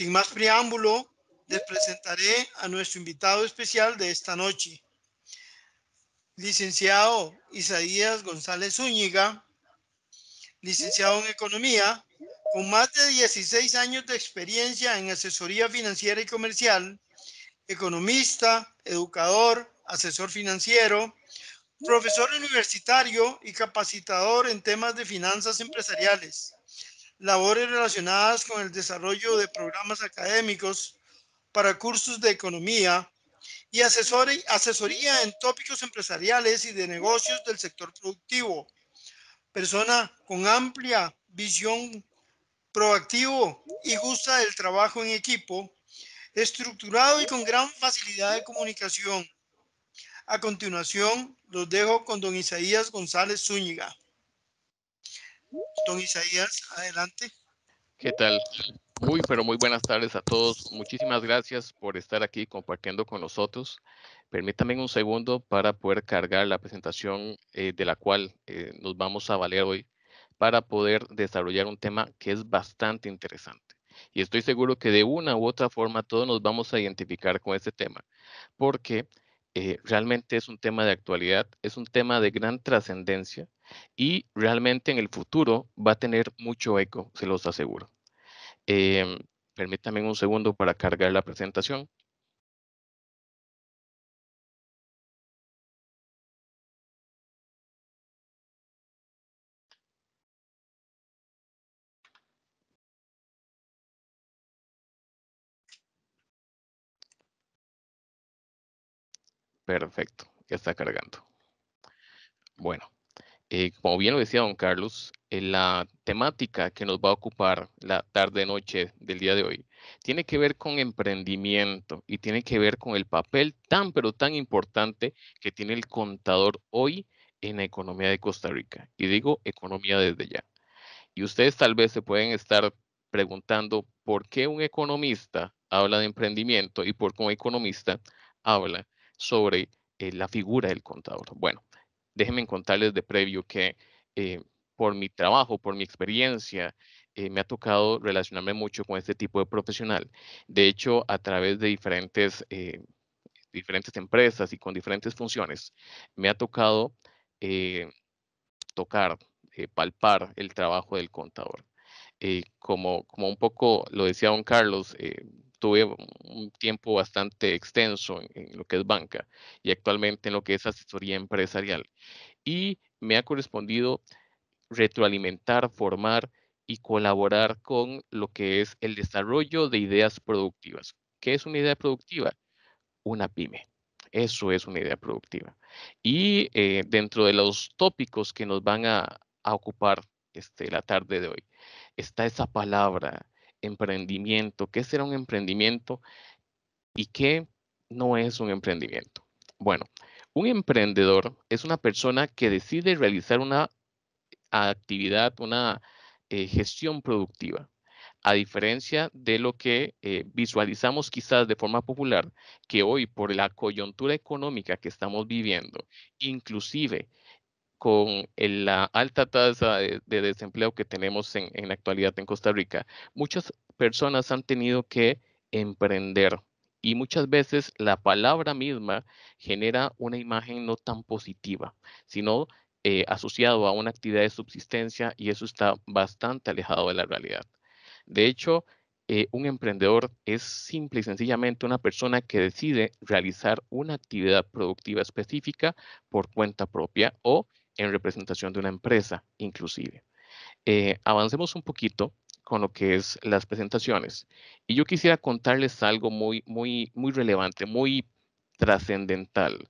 Sin más preámbulo, les presentaré a nuestro invitado especial de esta noche, licenciado Isaías González Zúñiga, licenciado en Economía, con más de 16 años de experiencia en asesoría financiera y comercial, economista, educador, asesor financiero, profesor universitario y capacitador en temas de finanzas empresariales labores relacionadas con el desarrollo de programas académicos para cursos de economía y asesoría en tópicos empresariales y de negocios del sector productivo. Persona con amplia visión proactivo y gusta del trabajo en equipo, estructurado y con gran facilidad de comunicación. A continuación, los dejo con don Isaías González Zúñiga. Don Isaías, adelante. ¿Qué tal? Muy, pero muy buenas tardes a todos. Muchísimas gracias por estar aquí compartiendo con nosotros. Permítanme un segundo para poder cargar la presentación eh, de la cual eh, nos vamos a valer hoy para poder desarrollar un tema que es bastante interesante. Y estoy seguro que de una u otra forma todos nos vamos a identificar con este tema, porque eh, realmente es un tema de actualidad, es un tema de gran trascendencia y realmente en el futuro va a tener mucho eco, se los aseguro. Eh, em, permítanme un segundo para cargar la presentación. Perfecto, ya está cargando. Bueno. Eh, como bien lo decía don Carlos, eh, la temática que nos va a ocupar la tarde-noche del día de hoy tiene que ver con emprendimiento y tiene que ver con el papel tan pero tan importante que tiene el contador hoy en la economía de Costa Rica. Y digo economía desde ya. Y ustedes tal vez se pueden estar preguntando por qué un economista habla de emprendimiento y por qué un economista habla sobre eh, la figura del contador. Bueno, déjenme contarles de previo que eh, por mi trabajo, por mi experiencia, eh, me ha tocado relacionarme mucho con este tipo de profesional. De hecho, a través de diferentes, eh, diferentes empresas y con diferentes funciones, me ha tocado tocar, palpar el trabajo del contador. como, como un poco lo decía don Carlos, tuve un tiempo bastante extenso en, lo que es banca y actualmente en lo que es asesoría empresarial. Y me ha correspondido retroalimentar, formar y colaborar con lo que es el desarrollo de ideas productivas. ¿Qué es una idea productiva? Una pyme. Eso es una idea productiva. Y eh, dentro de los tópicos que nos van a, ocupar este, la tarde de hoy, está esa palabra emprendimiento, qué será un emprendimiento y qué no es un emprendimiento. Bueno, un emprendedor es una persona que decide realizar una actividad, una eh, gestión productiva. A diferencia de lo que eh, visualizamos quizás de forma popular, que hoy por la coyuntura económica que estamos viviendo, inclusive con la alta tasa de, desempleo que tenemos en, la actualidad en Costa Rica, muchas personas han tenido que emprender y muchas veces la palabra misma genera una imagen no tan positiva, sino eh, asociado a una actividad de subsistencia y eso está bastante alejado de la realidad. De hecho, eh, un emprendedor es simple y sencillamente una persona que decide realizar una actividad productiva específica por cuenta propia o en representación de una empresa, inclusive. Eh, avancemos un poquito con lo que es las presentaciones. Y yo quisiera contarles algo muy, muy, muy relevante, muy trascendental.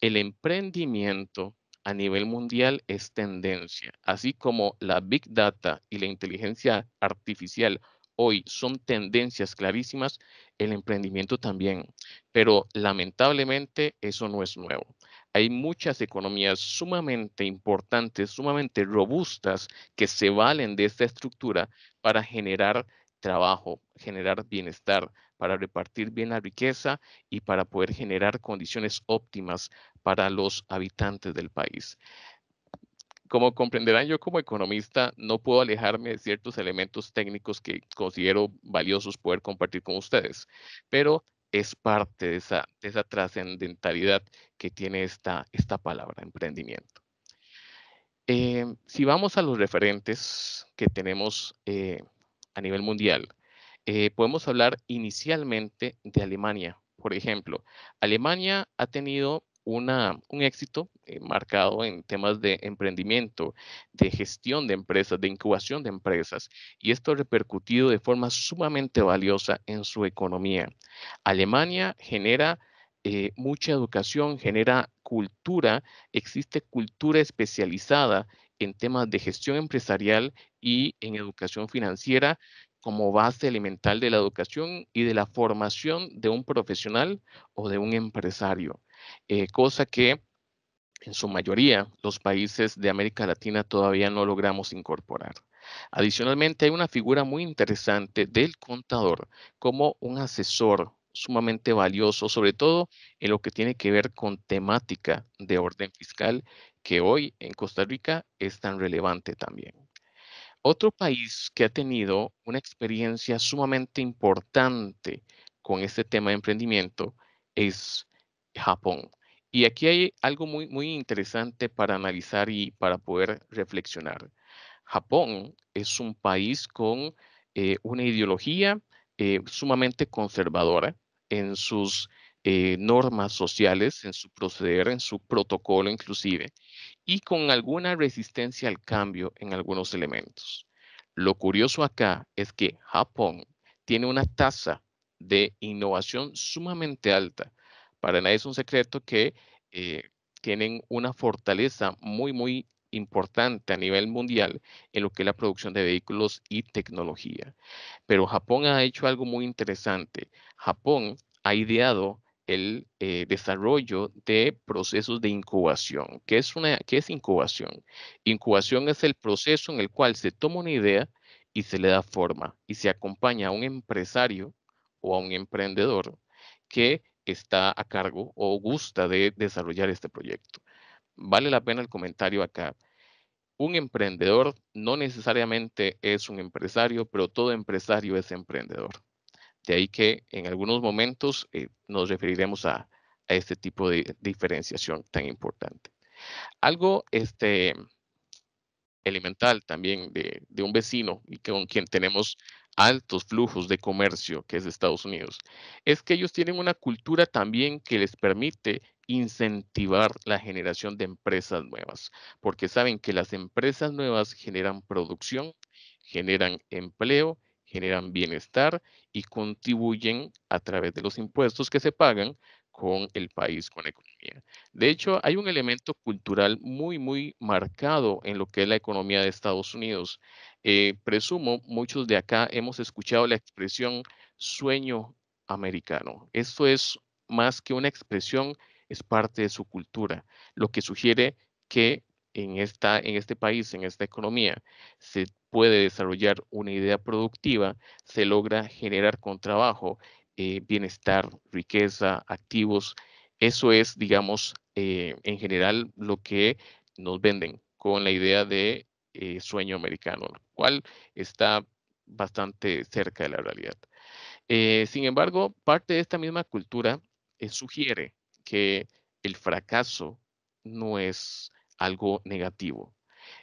El emprendimiento a nivel mundial es tendencia, así como la big data y la inteligencia artificial hoy son tendencias clarísimas, el emprendimiento también. Pero lamentablemente eso no es nuevo hay muchas economías sumamente importantes, sumamente robustas, que se valen de esta estructura para generar trabajo, generar bienestar, para repartir bien la riqueza y para poder generar condiciones óptimas para los habitantes del país. Como comprenderán, yo como economista no puedo alejarme de ciertos elementos técnicos que considero valiosos poder compartir con ustedes, pero es parte de esa, esa trascendentalidad que tiene esta, esta palabra, emprendimiento. Eh, si vamos a los referentes que tenemos eh, a nivel mundial, eh, podemos hablar inicialmente de Alemania. Por ejemplo, Alemania ha tenido un éxito eh, marcado en temas de emprendimiento, de gestión de empresas, de incubación de empresas, y esto ha repercutido de forma sumamente valiosa en su economía. Alemania genera eh, mucha educación, genera cultura, existe cultura especializada en temas de gestión empresarial y en educación financiera como base elemental de la educación y de la formación de un profesional o de un empresario. Eh, cosa que en su mayoría los países de América Latina todavía no logramos incorporar. Adicionalmente, hay una figura muy interesante del contador como un asesor sumamente valioso, sobre todo en lo que tiene que ver con temática de orden fiscal, que hoy en Costa Rica es tan relevante también. Otro país que ha tenido una experiencia sumamente importante con este tema de emprendimiento es Japón. Y aquí hay algo muy, muy interesante para analizar y para poder reflexionar. Japón es un país con eh, una ideología eh, sumamente conservadora en sus eh, normas sociales, en su proceder, en su protocolo inclusive, y con alguna resistencia al cambio en algunos elementos. Lo curioso acá es que Japón tiene una tasa de innovación sumamente alta para nadie es un secreto que eh, tienen una fortaleza muy, muy importante a nivel mundial en lo que es la producción de vehículos y tecnología. Pero Japón ha hecho algo muy interesante. Japón ha ideado el eh, desarrollo de procesos de incubación. ¿Qué es, una, ¿Qué es incubación? Incubación es el proceso en el cual se toma una idea y se le da forma y se acompaña a un empresario o a un emprendedor que está a cargo o gusta de desarrollar este proyecto. Vale la pena el comentario acá. Un emprendedor no necesariamente es un empresario, pero todo empresario es emprendedor. De ahí que en algunos momentos eh, nos referiremos a, este tipo de diferenciación tan importante. Algo este, elemental también de, de un vecino y con quien tenemos altos flujos de comercio que es Estados Unidos, es que ellos tienen una cultura también que les permite incentivar la generación de empresas nuevas, porque saben que las empresas nuevas generan producción, generan empleo, generan bienestar y contribuyen a través de los impuestos que se pagan con el país, con la economía. De hecho, hay un elemento cultural muy, muy marcado en lo que es la economía de Estados Unidos. Eh, presumo, muchos de acá hemos escuchado la expresión sueño americano. Esto es más que una expresión, es parte de su cultura, lo que sugiere que en, esta, en este país, en esta economía, se puede desarrollar una idea productiva, se logra generar con trabajo eh, bienestar, riqueza, activos. Eso es, digamos, eh, en general lo que nos venden con la idea de eh, sueño americano, lo cual está bastante cerca de la realidad. sin embargo, parte de esta misma cultura sugiere que el fracaso no es algo negativo.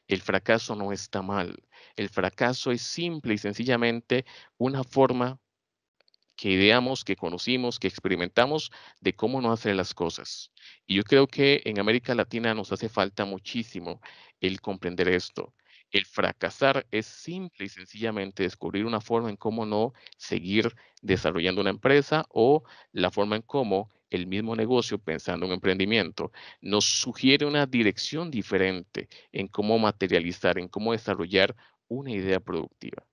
El fracaso no está mal. El fracaso es simple y sencillamente una forma que ideamos, que conocimos, que experimentamos de cómo no hacer las cosas. Y yo creo que en América Latina nos hace falta muchísimo el comprender esto. El fracasar es simple y sencillamente descubrir una forma en cómo no seguir desarrollando una empresa o la forma en cómo el mismo negocio pensando en un emprendimiento nos sugiere una dirección diferente en cómo materializar, en cómo desarrollar una idea productiva.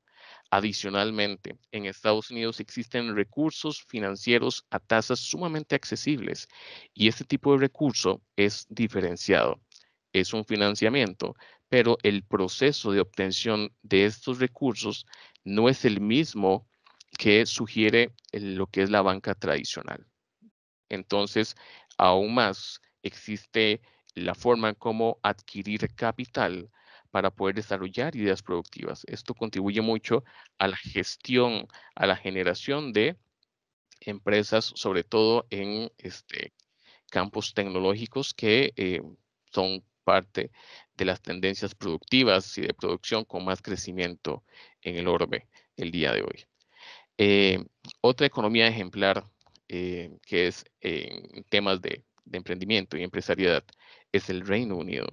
Adicionalmente, en Estados Unidos existen recursos financieros a tasas sumamente accesibles y este tipo de recurso es diferenciado. Es un financiamiento, pero el proceso de obtención de estos recursos no es el mismo que sugiere lo que es la banca tradicional. Entonces, aún más existe la forma como adquirir capital para poder desarrollar ideas productivas. Esto contribuye mucho a la gestión, a la generación de empresas, sobre todo en este, campos tecnológicos que eh, son parte de las tendencias productivas y de producción con más crecimiento en el orbe el día de hoy. Eh, otra economía ejemplar eh, que es en temas de, de emprendimiento y empresariedad es el Reino Unido.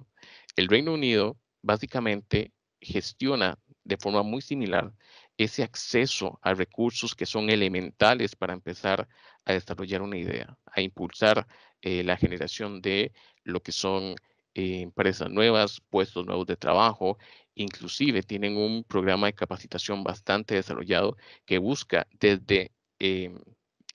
El Reino Unido básicamente gestiona de forma muy similar ese acceso a recursos que son elementales para empezar a desarrollar una idea, a impulsar eh, la generación de lo que son eh, empresas nuevas, puestos nuevos de trabajo, inclusive tienen un programa de capacitación bastante desarrollado que busca desde em,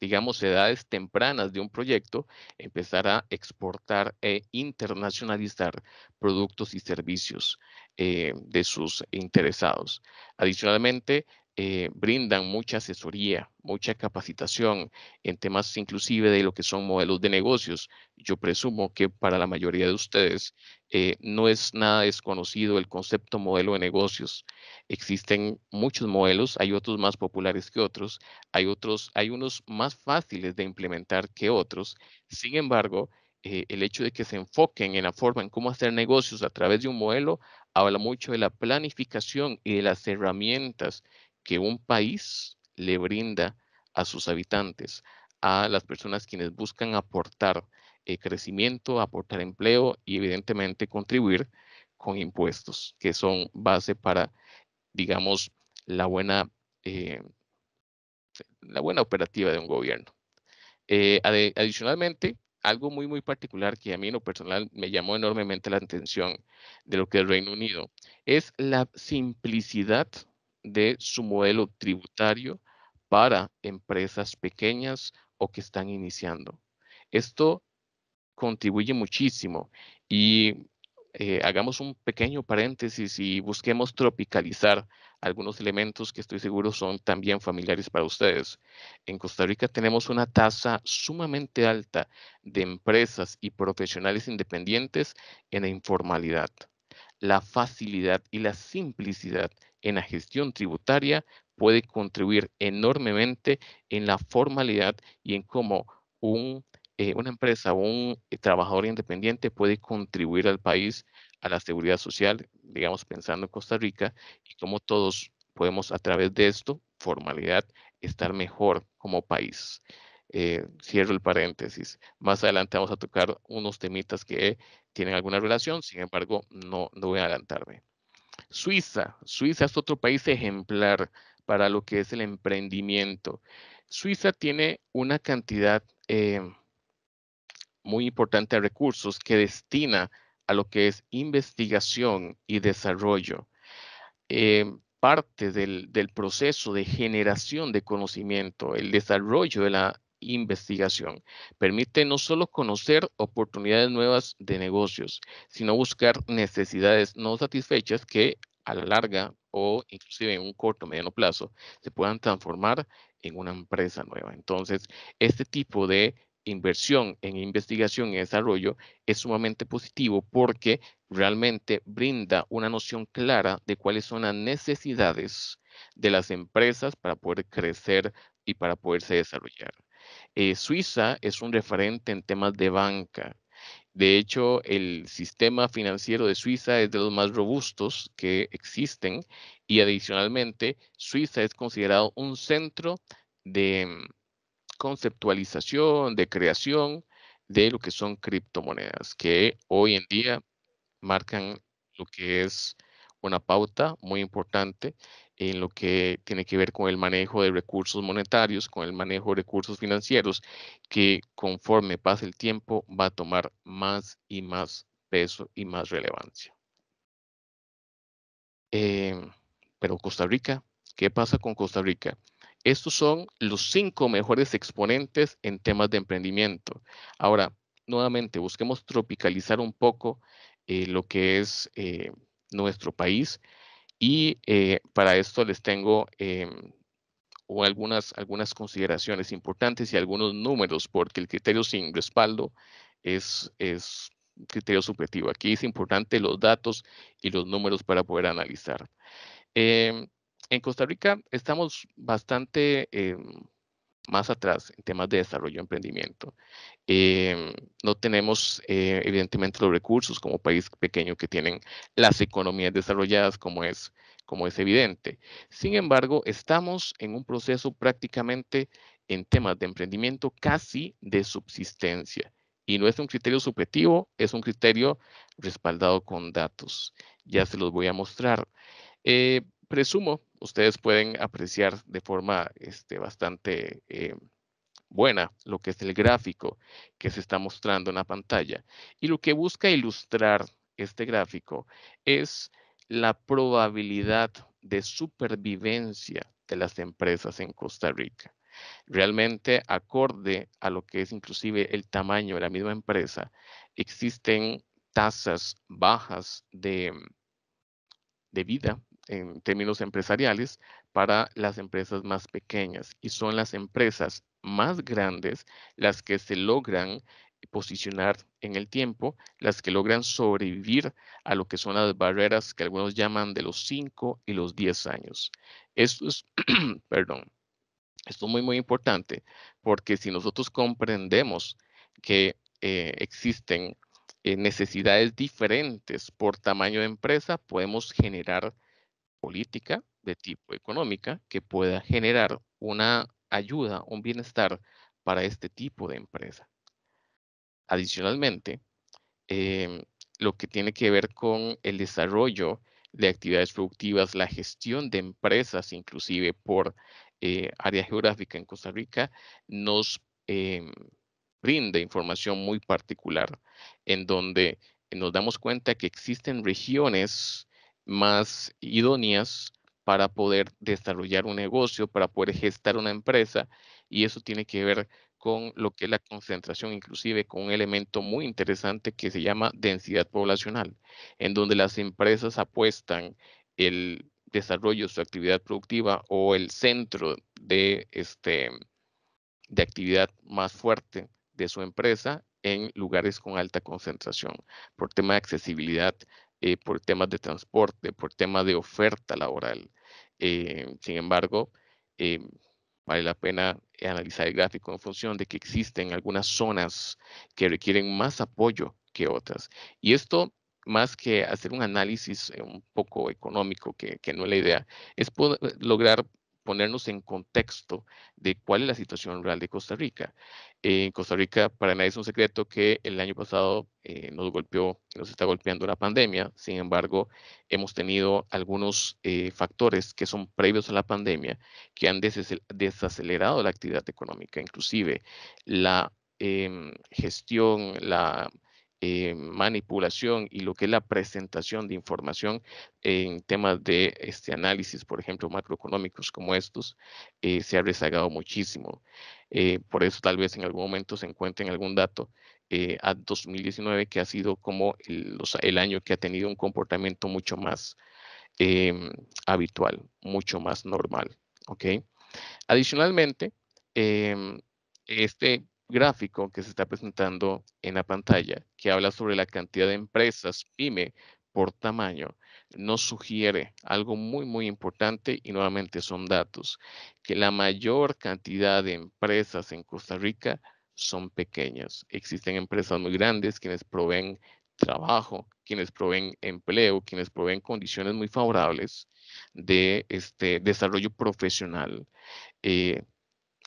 digamos, edades tempranas de un proyecto, empezar a exportar e internacionalizar productos y servicios eh, de sus interesados. Adicionalmente, eh, brindan mucha asesoría, mucha capacitación en temas inclusive de lo que son modelos de negocios. Yo presumo que para la mayoría de ustedes eh, no es nada desconocido el concepto modelo de negocios. Existen muchos modelos, hay otros más populares que otros, hay otros, hay unos más fáciles de implementar que otros. Sin embargo, eh, el hecho de que se enfoquen en la forma en cómo hacer negocios a través de un modelo habla mucho de la planificación y de las herramientas que un país le brinda a sus habitantes, a las personas quienes buscan aportar eh, crecimiento, aportar empleo y evidentemente contribuir con impuestos, que son base para, digamos, la buena, eh, la buena operativa de un gobierno. Eh, adicionalmente, algo muy, muy particular que a mí en lo personal me llamó enormemente la atención de lo que el Reino Unido es la simplicidad de su modelo tributario para empresas pequeñas o que están iniciando. Esto contribuye muchísimo y eh, hagamos un pequeño paréntesis y busquemos tropicalizar algunos elementos que estoy seguro son también familiares para ustedes. En Costa Rica tenemos una tasa sumamente alta de empresas y profesionales independientes en la informalidad. La facilidad y la simplicidad en la gestión tributaria puede contribuir enormemente en la formalidad y en cómo eh, una empresa, o un eh, trabajador independiente puede contribuir al país, a la seguridad social, digamos pensando en Costa Rica, y cómo todos podemos a través de esto, formalidad, estar mejor como país. Eh, cierro el paréntesis. Más adelante vamos a tocar unos temitas que tienen alguna relación, sin embargo, no, no voy a adelantarme. Suiza. Suiza es otro país ejemplar para lo que es el emprendimiento. Suiza tiene una cantidad eh, muy importante de recursos que destina a lo que es investigación y desarrollo. Eh, parte del, del, proceso de generación de conocimiento, el desarrollo de la investigación. Permite no solo conocer oportunidades nuevas de negocios, sino buscar necesidades no satisfechas que a la larga o inclusive en un corto mediano plazo se puedan transformar en una empresa nueva. Entonces, este tipo de inversión en investigación y desarrollo es sumamente positivo porque realmente brinda una noción clara de cuáles son las necesidades de las empresas para poder crecer y para poderse desarrollar. Eh, Suiza es un referente en temas de banca. De hecho, el sistema financiero de Suiza es de los más robustos que existen y adicionalmente Suiza es considerado un centro de mm, conceptualización, de creación de lo que son criptomonedas, que hoy en día marcan lo que es una pauta muy importante en lo que tiene que ver con el manejo de recursos monetarios, con el manejo de recursos financieros, que conforme pasa el tiempo va a tomar más y más peso y más relevancia. Em, pero Costa Rica, ¿qué pasa con Costa Rica? Estos son los cinco mejores exponentes en temas de emprendimiento. Ahora, nuevamente, busquemos tropicalizar un poco eh, lo que es eh, nuestro país y eh, para esto les tengo em, algunas, algunas consideraciones importantes y algunos números, porque el criterio sin respaldo es, es un criterio subjetivo. Aquí es importante los datos y los números para poder analizar. Em, en Costa Rica estamos bastante em, más atrás en temas de desarrollo y emprendimiento. Em, no tenemos, eh, evidentemente, los recursos como país pequeño que tienen las economías desarrolladas, como es, como es evidente. Sin embargo, estamos en un proceso prácticamente en temas de emprendimiento casi de subsistencia. Y no es un criterio subjetivo, es un criterio respaldado con datos. Ya se los voy a mostrar. Eh, presumo ustedes pueden apreciar de forma este, bastante eh, buena lo que es el gráfico que se está mostrando en la pantalla. Y lo que busca ilustrar este gráfico es la probabilidad de supervivencia de las empresas en Costa Rica. Realmente, acorde a lo que es inclusive el tamaño de la misma empresa, existen tasas bajas de vida en términos empresariales para las empresas más pequeñas y son las empresas más grandes las que se logran posicionar en el tiempo, las que logran sobrevivir a lo que son las barreras que algunos llaman de los 5 y los 10 años. Esto es, perdón, esto es muy, muy importante porque si nosotros comprendemos que eh, existen eh, necesidades diferentes por tamaño de empresa, podemos generar política de tipo económica que pueda generar una ayuda, un bienestar para este tipo de empresa. Adicionalmente, em, lo que tiene que ver con el desarrollo de actividades productivas, la gestión de empresas, inclusive por eh, área geográfica en Costa Rica, nos brinda em, información muy particular, en donde nos damos cuenta que existen regiones más idóneas para poder desarrollar un negocio, para poder gestar una empresa, y eso tiene que ver con lo que es la concentración, inclusive con un elemento muy interesante que se llama densidad poblacional, en donde las empresas apuestan el desarrollo de su actividad productiva o el centro de, este, de actividad más fuerte de su empresa en lugares con alta concentración, por tema de accesibilidad, eh, por temas de transporte, por temas de oferta laboral. Eh, sin embargo, eh, vale la pena analizar el gráfico en función de que existen algunas zonas que requieren más apoyo que otras. Y esto, más que hacer un análisis un poco económico, que, no es la idea, es poder lograr ponernos en contexto de cuál es la situación real de Costa Rica. En Costa Rica, para nadie es un secreto que el año pasado eh, nos golpeó, nos está golpeando la pandemia. Sin embargo, hemos tenido algunos eh, factores que son previos a la pandemia que han desacelerado la actividad económica. Inclusive la em, gestión, la eh, manipulación y lo que es la presentación de información en temas de este análisis, por ejemplo, macroeconómicos como estos, eh, se ha rezagado muchísimo. Eh, por eso tal vez en algún momento se encuentren algún dato a 2019 que ha sido como el, el, año que ha tenido un comportamiento mucho más em, habitual, mucho más normal. ¿ok? Adicionalmente, em, este gráfico que se está presentando en la pantalla, que habla sobre la cantidad de empresas PyME por tamaño, nos sugiere algo muy, muy importante y nuevamente son datos, que la mayor cantidad de empresas en Costa Rica son pequeñas. Existen empresas muy grandes quienes proveen trabajo, quienes proveen empleo, quienes proveen condiciones muy favorables de este desarrollo profesional. Eh,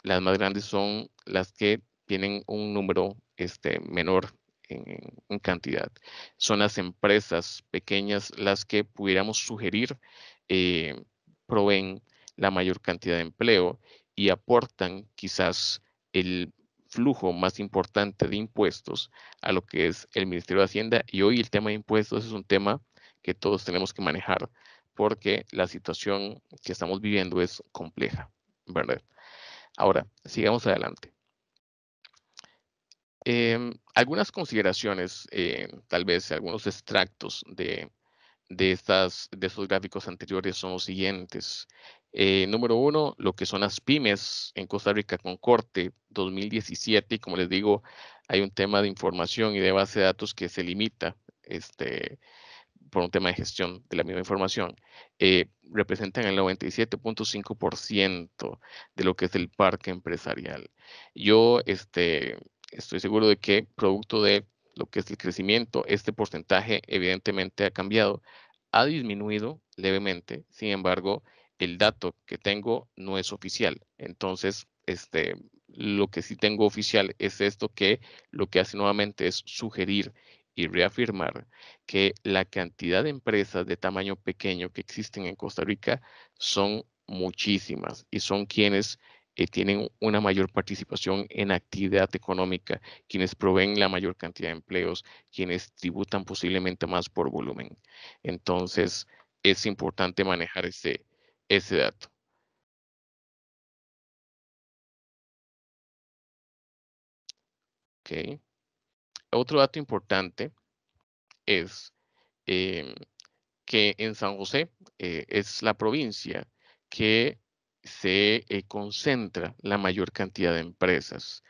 las más grandes son las que tienen un número este, menor en, cantidad. Son las empresas pequeñas las que pudiéramos sugerir eh, proveen la mayor cantidad de empleo y aportan quizás el flujo más importante de impuestos a lo que es el Ministerio de Hacienda y hoy el tema de impuestos es un tema que todos tenemos que manejar porque la situación que estamos viviendo es compleja, ¿verdad? Ahora, sigamos adelante. Eh, algunas consideraciones, eh, tal vez algunos extractos de, de, estas, de esos gráficos anteriores son los siguientes. Eh, número uno, lo que son las pymes en Costa Rica con corte 2017. Y como les digo, hay un tema de información y de base de datos que se limita este, por un tema de gestión de la misma información. Eh, representan el 97.5% de lo que es el parque empresarial. Yo este, estoy seguro de que producto de lo que es el crecimiento, este porcentaje evidentemente ha cambiado, ha disminuido levemente, sin embargo, el dato que tengo no es oficial. Entonces, este, lo que sí tengo oficial es esto que lo que hace nuevamente es sugerir y reafirmar que la cantidad de empresas de tamaño pequeño que existen en Costa Rica son muchísimas y son quienes eh, tienen una mayor participación en actividad económica, quienes proveen la mayor cantidad de empleos, quienes tributan posiblemente más por volumen. Entonces, es importante manejar ese, ese dato. Okay. Otro dato importante es em, que en San José eh, es la provincia que se eh, concentra la mayor cantidad de empresas,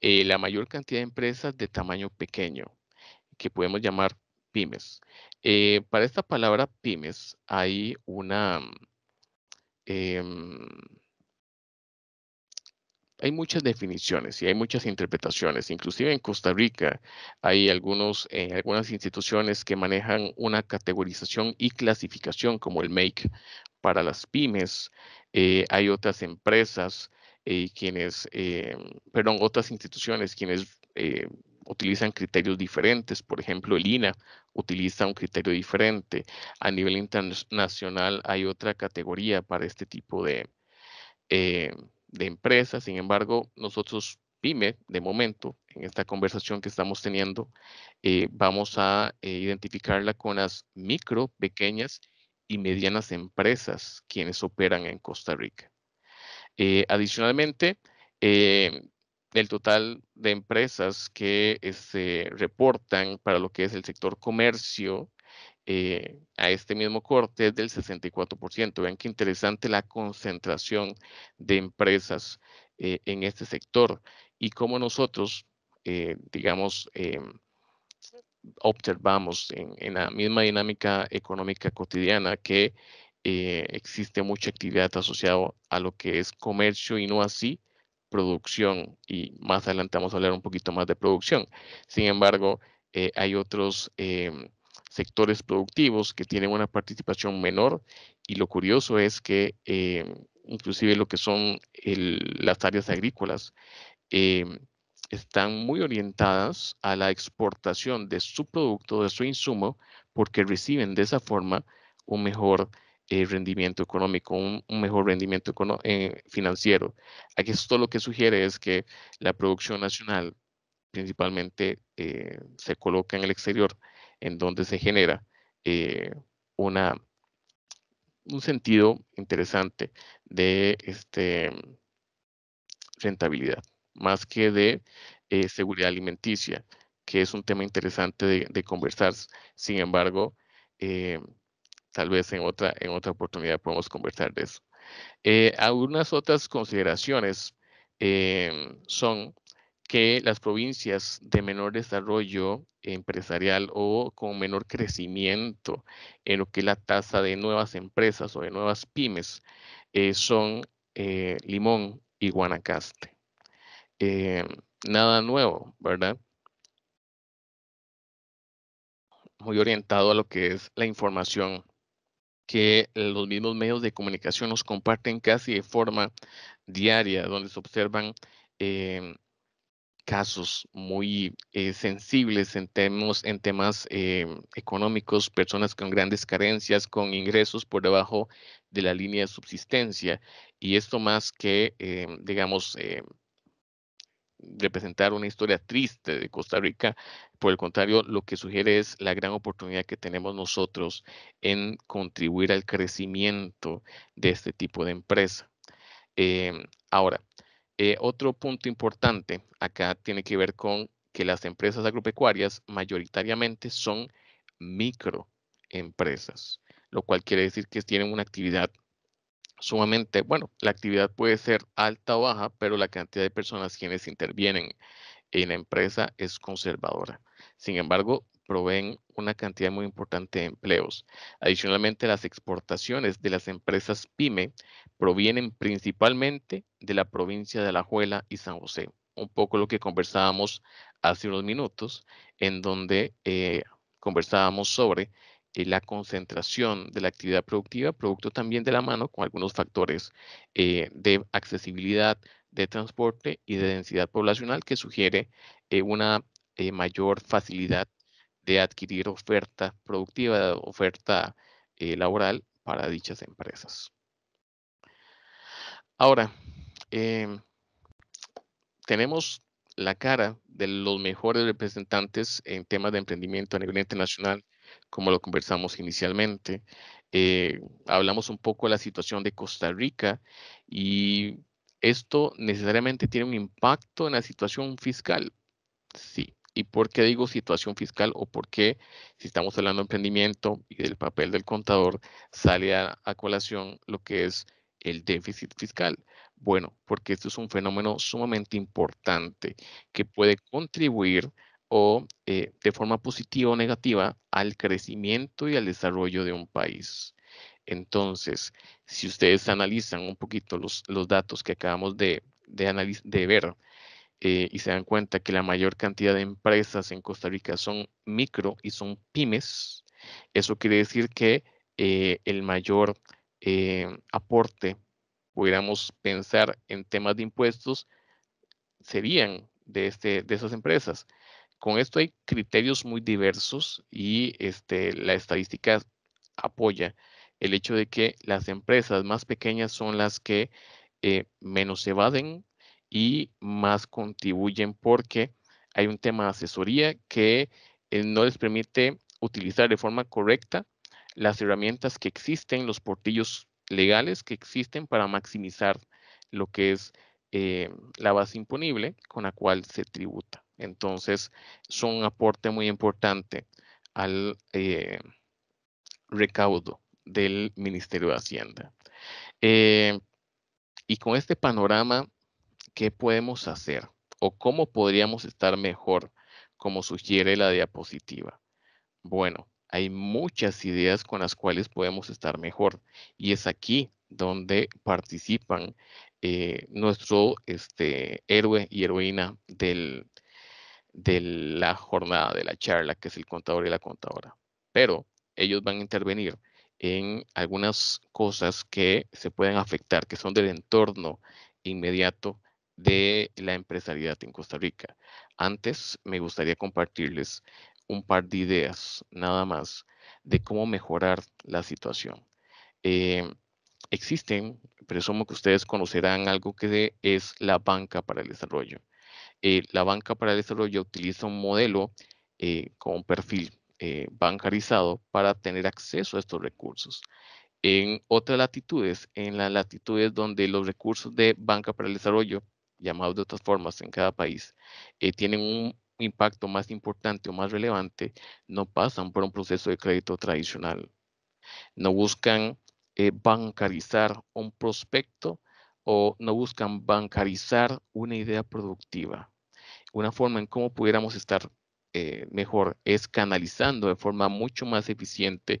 eh, la mayor cantidad de empresas de tamaño pequeño, que podemos llamar pymes. Eh, para esta palabra pymes hay una, em, hay muchas definiciones y hay muchas interpretaciones. Inclusive en Costa Rica hay algunos, eh, algunas instituciones que manejan una categorización y clasificación como el MAKE para las pymes. Eh, hay otras empresas eh, quienes, eh, perdón, otras instituciones quienes utilizan criterios diferentes. Por ejemplo, el INA utiliza un criterio diferente. A nivel internacional hay otra categoría para este tipo de de empresas. Sin embargo, nosotros, PyME, de momento, en esta conversación que estamos teniendo, eh, vamos a eh, identificarla con las micro, pequeñas y medianas empresas quienes operan en Costa Rica. Eh, adicionalmente, el total de empresas que se este, reportan para lo que es el sector comercio eh, a este mismo corte del 64%. Vean qué interesante la concentración de empresas eh, en este sector y cómo nosotros, eh, digamos, observamos en, en, la misma dinámica económica cotidiana que existe mucha actividad asociada a lo que es comercio y no así producción y más adelante vamos a hablar un poquito más de producción. Sin embargo, hay otros em, sectores productivos que tienen una participación menor y lo curioso es que em, inclusive lo que son las áreas agrícolas em, están muy orientadas a la exportación de su producto, de su insumo, porque reciben de esa forma un mejor eh, rendimiento económico, un, mejor rendimiento eh, financiero. Aquí esto lo que sugiere es que la producción nacional principalmente eh, se coloca en el exterior en donde se genera eh, una, un sentido interesante de este, rentabilidad, más que de eh, seguridad alimenticia, que es un tema interesante de, conversar. Sin embargo, eh, tal vez en otra, en otra oportunidad podemos conversar de eso. algunas otras consideraciones son que las provincias de menor desarrollo empresarial o con menor crecimiento en lo que es la tasa de nuevas empresas o de nuevas pymes eh, son eh, Limón y Guanacaste. Eh, nada nuevo, ¿verdad? Muy orientado a lo que es la información que los mismos medios de comunicación nos comparten casi de forma diaria, donde se observan casos muy eh, sensibles en, temas eh, económicos, personas con grandes carencias, con ingresos por debajo de la línea de subsistencia. Y esto más que, eh, digamos, representar una historia triste de Costa Rica, por el contrario, lo que sugiere es la gran oportunidad que tenemos nosotros en contribuir al crecimiento de este tipo de empresa. ahora, eh, otro punto importante acá tiene que ver con que las empresas agropecuarias mayoritariamente son microempresas, lo cual quiere decir que tienen una actividad sumamente, bueno, la actividad puede ser alta o baja, pero la cantidad de personas quienes intervienen en la empresa es conservadora. Sin embargo, proveen una cantidad muy importante de empleos. Adicionalmente, las exportaciones de las empresas PYME provienen principalmente de la provincia de Alajuela y San José. Un poco lo que conversábamos hace unos minutos, en donde eh, conversábamos sobre eh, la concentración de la actividad productiva, producto también de la mano con algunos factores eh, de accesibilidad, de transporte y de densidad poblacional que sugiere eh, una eh, mayor facilidad de adquirir oferta productiva, oferta eh, laboral para dichas empresas. Ahora, em, tenemos la cara de los mejores representantes en temas de emprendimiento a nivel internacional, como lo conversamos inicialmente. hablamos un poco de la situación de Costa Rica y esto necesariamente tiene un impacto en la situación fiscal. Sí. ¿Y por qué digo situación fiscal o por qué, si estamos hablando de emprendimiento y del papel del contador, sale a, colación lo que es el déficit fiscal? Bueno, porque esto es un fenómeno sumamente importante que puede contribuir o eh, de forma positiva o negativa al crecimiento y al desarrollo de un país. Entonces, si ustedes analizan un poquito los, datos que acabamos de, ver eh, y se dan cuenta que la mayor cantidad de empresas en Costa Rica son micro y son pymes, eso quiere decir que eh, el mayor eh, aporte, pudiéramos pensar en temas de impuestos, serían de, este, de esas empresas. Con esto hay criterios muy diversos y este, la estadística apoya el hecho de que las empresas más pequeñas son las que eh, menos evaden y más contribuyen porque hay un tema de asesoría que eh, no les permite utilizar de forma correcta las herramientas que existen, los portillos legales que existen para maximizar lo que es eh, la base imponible con la cual se tributa. Entonces, son un aporte muy importante al recaudo del Ministerio de Hacienda. Eh, y con este panorama, ¿qué podemos hacer? ¿O cómo podríamos estar mejor, como sugiere la diapositiva? Bueno, hay muchas ideas con las cuales podemos estar mejor. Y es aquí donde participan eh, nuestro este, héroe y heroína del, de la jornada, de la charla, que es el contador y la contadora. Pero ellos van a intervenir en algunas cosas que se pueden afectar, que son del entorno inmediato de la empresariedad en Costa Rica. Antes me gustaría compartirles un par de ideas nada más de cómo mejorar la situación. Eh, existen, presumo que ustedes conocerán algo que es la banca para el desarrollo. Eh, la banca para el desarrollo utiliza un modelo eh, con un perfil eh, bancarizado para tener acceso a estos recursos. En otras latitudes, en las latitudes donde los recursos de banca para el desarrollo, llamados de otras formas en cada país, eh, tienen un impacto más importante o más relevante, no pasan por un proceso de crédito tradicional. No buscan eh, bancarizar un prospecto o no buscan bancarizar una idea productiva. Una forma en cómo pudiéramos estar eh, mejor es canalizando de forma mucho más eficiente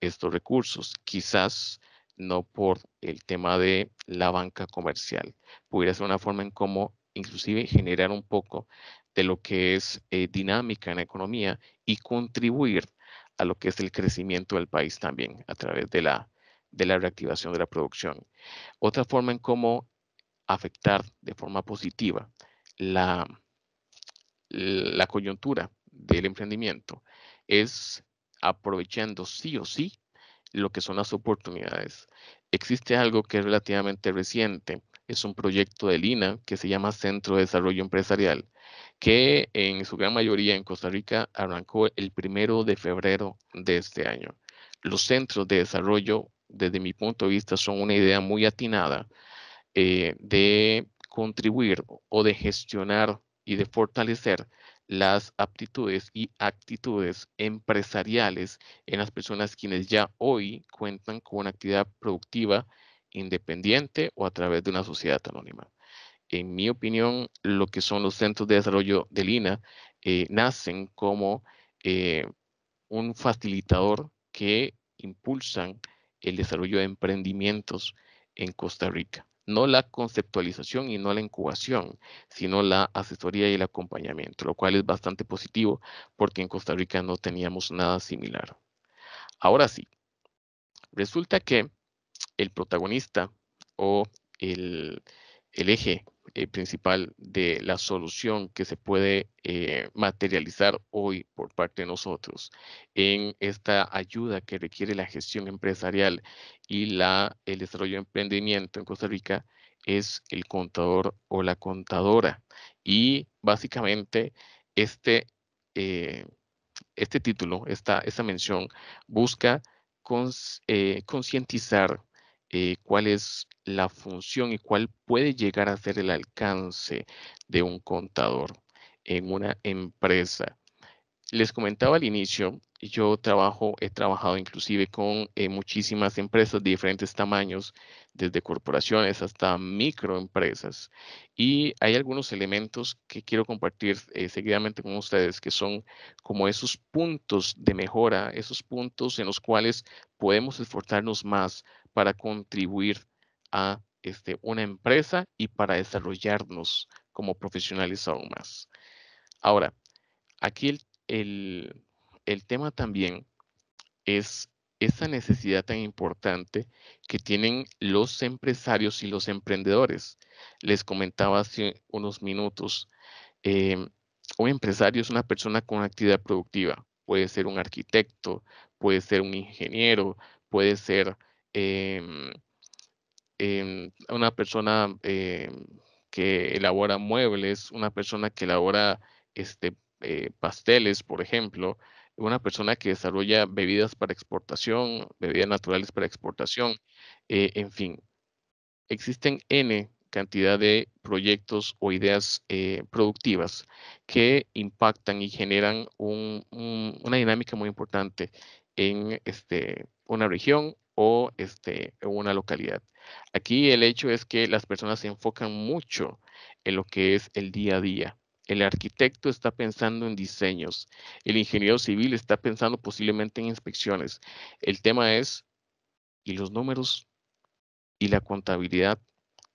estos recursos, quizás no por el tema de la banca comercial. Pudiera ser una forma en cómo inclusive generar un poco de lo que es eh, dinámica en la economía y contribuir a lo que es el crecimiento del país también a través de la, de la reactivación de la producción. Otra forma en cómo afectar de forma positiva la, la coyuntura del emprendimiento es aprovechando sí o sí lo que son las oportunidades. Existe algo que es relativamente reciente, es un proyecto de Lina que se llama Centro de Desarrollo Empresarial, que en su gran mayoría en Costa Rica arrancó el primero de febrero de este año. Los centros de desarrollo, desde mi punto de vista, son una idea muy atinada eh, de contribuir o de gestionar y de fortalecer las aptitudes y actitudes empresariales en las personas quienes ya hoy cuentan con una actividad productiva independiente o a través de una sociedad anónima. En mi opinión, lo que son los centros de desarrollo de Lina eh, nacen como eh, un facilitador que impulsan el desarrollo de emprendimientos en Costa Rica no la conceptualización y no la incubación, sino la asesoría y el acompañamiento, lo cual es bastante positivo porque en Costa Rica no teníamos nada similar. Ahora sí, resulta que el protagonista o el, eje eh, principal de la solución que se puede eh, materializar hoy por parte de nosotros en esta ayuda que requiere la gestión empresarial y la, el desarrollo de emprendimiento en Costa Rica es el contador o la contadora. Y básicamente este, eh, este título, esta, esta mención, busca concientizar eh, cuál es la función y cuál puede llegar a ser el alcance de un contador en una empresa. Les comentaba al inicio, yo trabajo, he trabajado inclusive con eh, muchísimas empresas de diferentes tamaños, desde corporaciones hasta microempresas. Y hay algunos elementos que quiero compartir eh, seguidamente con ustedes, que son como esos puntos de mejora, esos puntos en los cuales podemos esforzarnos más para contribuir a este, una empresa y para desarrollarnos como profesionales aún más. Ahora, aquí el, tema también es esa necesidad tan importante que tienen los empresarios y los emprendedores. Les comentaba hace unos minutos, em, un empresario es una persona con actividad productiva. Puede ser un arquitecto, puede ser un ingeniero, puede ser Em, em, una persona em, que elabora muebles, una persona que elabora este, eh, pasteles, por ejemplo, una persona que desarrolla bebidas para exportación, bebidas naturales para exportación, eh, en fin. Existen N cantidad de proyectos o ideas eh, productivas que impactan y generan una dinámica muy importante en este, una región, o este, una localidad. Aquí el hecho es que las personas se enfocan mucho en lo que es el día a día. El arquitecto está pensando en diseños, el ingeniero civil está pensando posiblemente en inspecciones. El tema es, ¿y los números? ¿Y la contabilidad?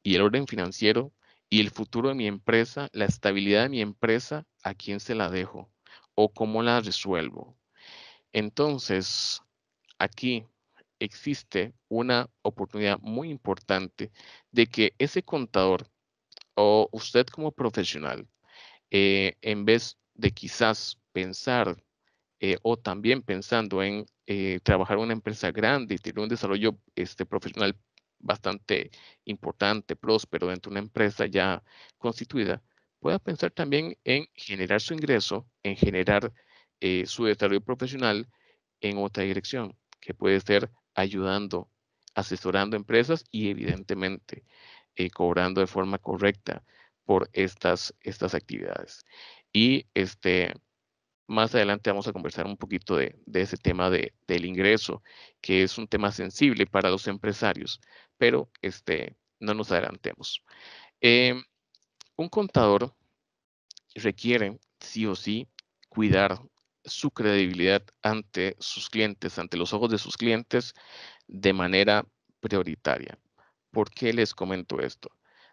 ¿Y el orden financiero? ¿Y el futuro de mi empresa? ¿La estabilidad de mi empresa? ¿A quién se la dejo? ¿O cómo la resuelvo? Entonces, aquí existe una oportunidad muy importante de que ese contador o usted como profesional, eh, en vez de quizás pensar eh, o también pensando en eh, trabajar en una empresa grande y tener un desarrollo este, profesional bastante importante, próspero dentro de una empresa ya constituida, pueda pensar también en generar su ingreso, en generar su desarrollo profesional en otra dirección, que puede ser ayudando, asesorando empresas y evidentemente eh, cobrando de forma correcta por estas, estas actividades. Y este, más adelante vamos a conversar un poquito de, ese tema del ingreso, que es un tema sensible para los empresarios, pero este, no nos adelantemos. Eh, un contador requiere, sí o sí, cuidar su credibilidad ante sus clientes, ante los ojos de sus clientes, de manera prioritaria. ¿Por qué les comento esto?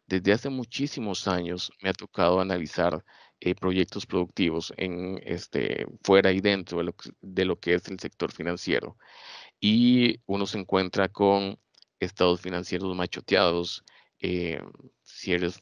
Desde hace muchísimos años me ha tocado analizar eh, proyectos productivos en este, fuera y dentro de lo, que es el sector financiero. Y uno se encuentra con estados financieros machoteados, eh, cierres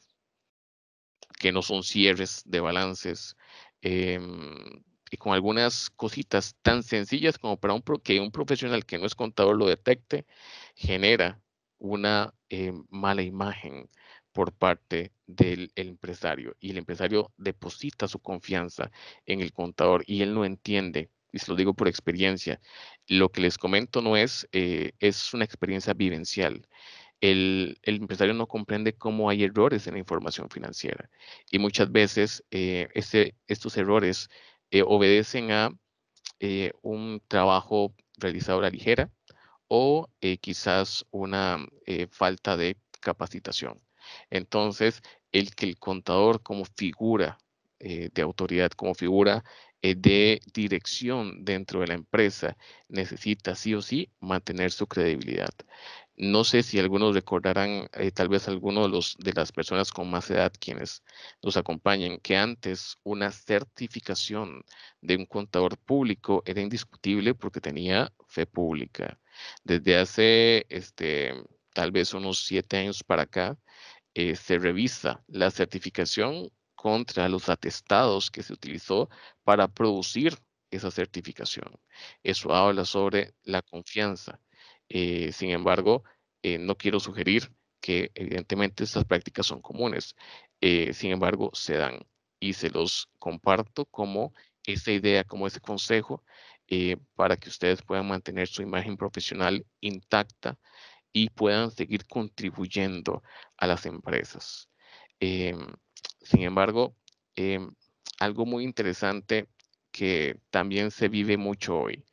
que no son cierres de balances, em, y con algunas cositas tan sencillas como para un que un profesional que no es contador lo detecte, genera una eh, mala imagen por parte del empresario y el empresario deposita su confianza en el contador y él no entiende, y se lo digo por experiencia, lo que les comento no es, eh, es una experiencia vivencial. El, el, empresario no comprende cómo hay errores en la información financiera y muchas veces este, estos errores eh, obedecen a eh, un trabajo realizado a la ligera o eh, quizás una falta de capacitación. Entonces, el que el contador como figura de autoridad, como figura de dirección dentro de la empresa, necesita sí o sí mantener su credibilidad. No sé si algunos recordarán, eh, tal vez algunos de, los, de las personas con más edad quienes nos acompañan, que antes una certificación de un contador público era indiscutible porque tenía fe pública. Desde hace este, tal vez unos siete años para acá, eh, se revisa la certificación contra los atestados que se utilizó para producir esa certificación. Eso habla sobre la confianza eh, sin embargo, eh, no quiero sugerir que evidentemente estas prácticas son comunes. Eh, sin embargo, se dan y se los comparto como esa idea, como ese consejo, para que ustedes puedan mantener su imagen profesional intacta y puedan seguir contribuyendo a las empresas. Em, sin embargo, em, algo muy interesante que también se vive mucho hoy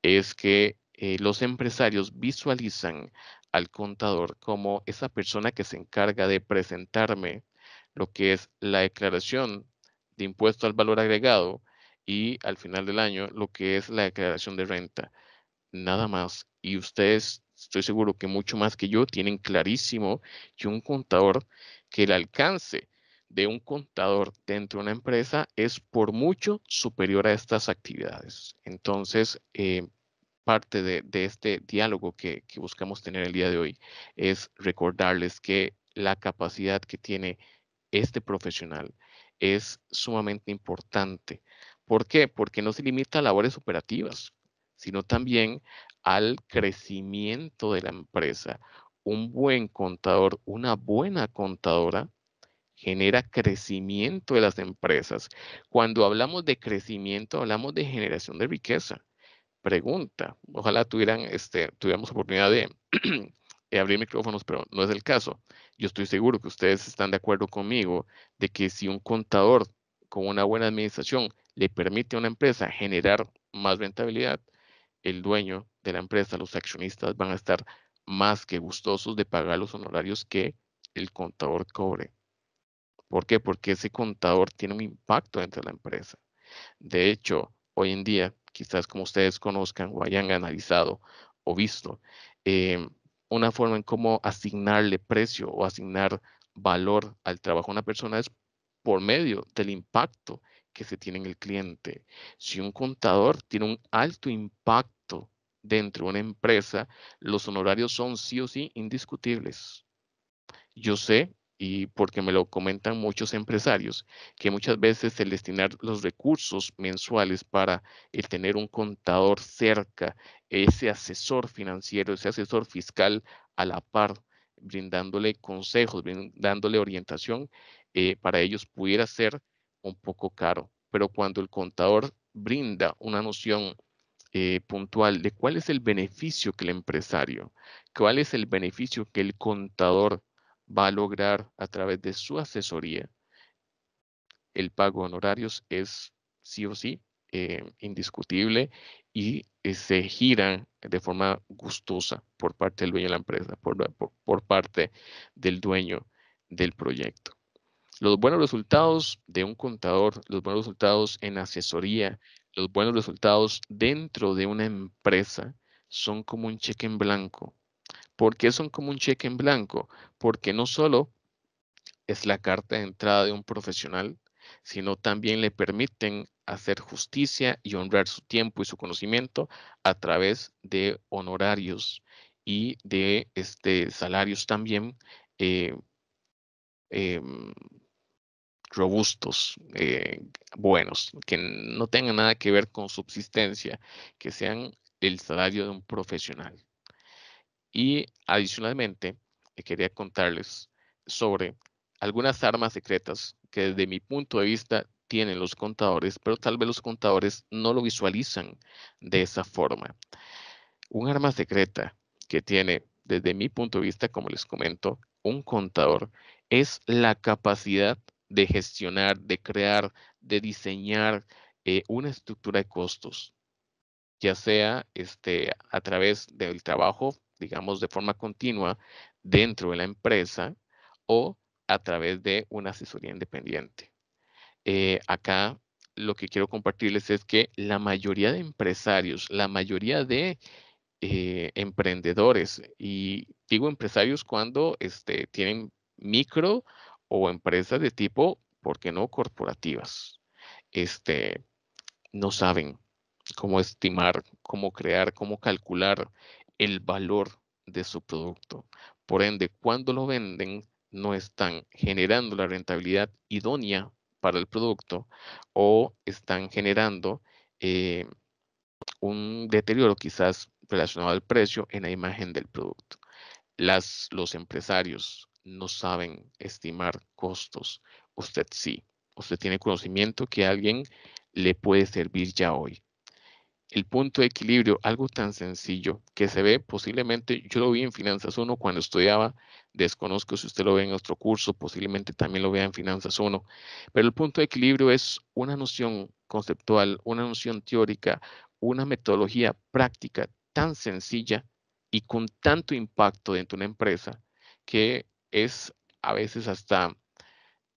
es que eh, los empresarios visualizan al contador como esa persona que se encarga de presentarme lo que es la declaración de impuesto al valor agregado y al final del año lo que es la declaración de renta. Nada más. Y ustedes, estoy seguro que mucho más que yo, tienen clarísimo que un contador, que el alcance de un contador dentro de una empresa es por mucho superior a estas actividades. Entonces, eh, parte de, este diálogo que, que, buscamos tener el día de hoy es recordarles que la capacidad que tiene este profesional es sumamente importante. ¿Por qué? Porque no se limita a labores operativas, sino también al crecimiento de la empresa. Un buen contador, una buena contadora genera crecimiento de las empresas. Cuando hablamos de crecimiento, hablamos de generación de riqueza pregunta. Ojalá tuvieran, este, tuviéramos oportunidad de, abrir micrófonos, pero no es el caso. Yo estoy seguro que ustedes están de acuerdo conmigo de que si un contador con una buena administración le permite a una empresa generar más rentabilidad, el dueño de la empresa, los accionistas van a estar más que gustosos de pagar los honorarios que el contador cobre. ¿Por qué? Porque ese contador tiene un impacto dentro de la empresa. De hecho, hoy en día quizás como ustedes conozcan o hayan analizado o visto. Eh, una forma en cómo asignarle precio o asignar valor al trabajo de una persona es por medio del impacto que se tiene en el cliente. Si un contador tiene un alto impacto dentro de una empresa, los honorarios son sí o sí indiscutibles. Yo sé y porque me lo comentan muchos empresarios, que muchas veces el destinar los recursos mensuales para el tener un contador cerca, ese asesor financiero, ese asesor fiscal a la par, brindándole consejos, brindándole orientación, eh, para ellos pudiera ser un poco caro. Pero cuando el contador brinda una noción eh, puntual de cuál es el beneficio que el empresario, cuál es el beneficio que el contador va a lograr a través de su asesoría el pago honorarios es sí o sí eh, indiscutible y eh, se giran de forma gustosa por parte del dueño de la empresa, por, por parte del dueño del proyecto. Los buenos resultados de un contador, los buenos resultados en asesoría, los buenos resultados dentro de una empresa son como un cheque en blanco porque son como un cheque en blanco? Porque no solo es la carta de entrada de un profesional, sino también le permiten hacer justicia y honrar su tiempo y su conocimiento a través de honorarios y de este, salarios también eh, em, robustos, eh, buenos, que no tengan nada que ver con subsistencia, que sean el salario de un profesional. Y adicionalmente, eh, quería contarles sobre algunas armas secretas que desde mi punto de vista tienen los contadores, pero tal vez los contadores no lo visualizan de esa forma. Un arma secreta que tiene, desde mi punto de vista, como les comento, un contador, es la capacidad de gestionar, de crear, de diseñar eh, una estructura de costos, ya sea este, a través del trabajo digamos, de forma continua dentro de la empresa o a través de una asesoría independiente. Eh, acá lo que quiero compartirles es que la mayoría de empresarios, la mayoría de eh, emprendedores, y digo empresarios cuando este, tienen micro o empresas de tipo, ¿por qué no corporativas? Este, no saben cómo estimar, cómo crear, cómo calcular el valor de su producto. Por ende, cuando lo venden, no están generando la rentabilidad idónea para el producto o están generando eh, un deterioro quizás relacionado al precio en la imagen del producto. Las, los empresarios no saben estimar costos. Usted sí. Usted tiene conocimiento que alguien le puede servir ya hoy el punto de equilibrio, algo tan sencillo que se ve posiblemente, yo lo vi en Finanzas 1 cuando estudiaba, desconozco si usted lo ve en nuestro curso, posiblemente también lo vea en Finanzas 1, pero el punto de equilibrio es una noción conceptual, una noción teórica, una metodología práctica tan sencilla y con tanto impacto dentro de una empresa que es a veces hasta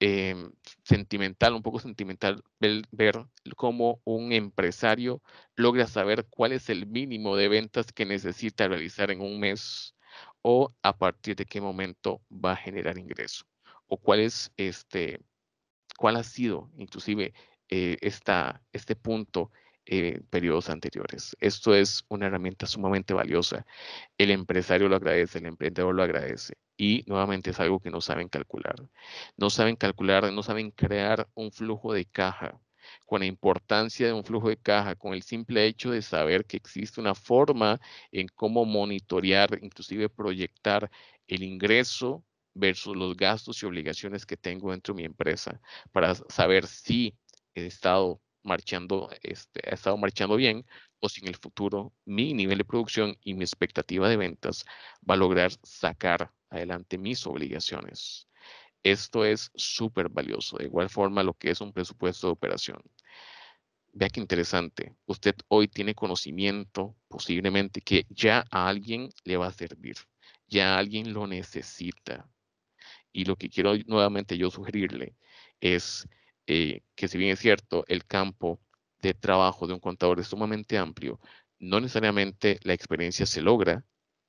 Em, sentimental, un poco sentimental, ver, cómo un empresario logra saber cuál es el mínimo de ventas que necesita realizar en un mes o a partir de qué momento va a generar ingreso o cuál es este cuál ha sido inclusive eh, esta, este punto eh, periodos anteriores. Esto es una herramienta sumamente valiosa. El empresario lo agradece, el emprendedor lo agradece. Y nuevamente es algo que no saben calcular. No saben calcular, no saben crear un flujo de caja con la importancia de un flujo de caja, con el simple hecho de saber que existe una forma en cómo monitorear, inclusive proyectar el ingreso versus los gastos y obligaciones que tengo dentro de mi empresa para saber si el estado marchando, este, ha estado marchando bien, o si en el futuro mi nivel de producción y mi expectativa de ventas va a lograr sacar adelante mis obligaciones. Esto es súper valioso, de igual forma lo que es un presupuesto de operación. Vea qué interesante, usted hoy tiene conocimiento posiblemente que ya a alguien le va a servir, ya a alguien lo necesita. Y lo que quiero nuevamente yo sugerirle es eh, que si bien es cierto, el campo de trabajo de un contador es sumamente amplio, no necesariamente la experiencia se logra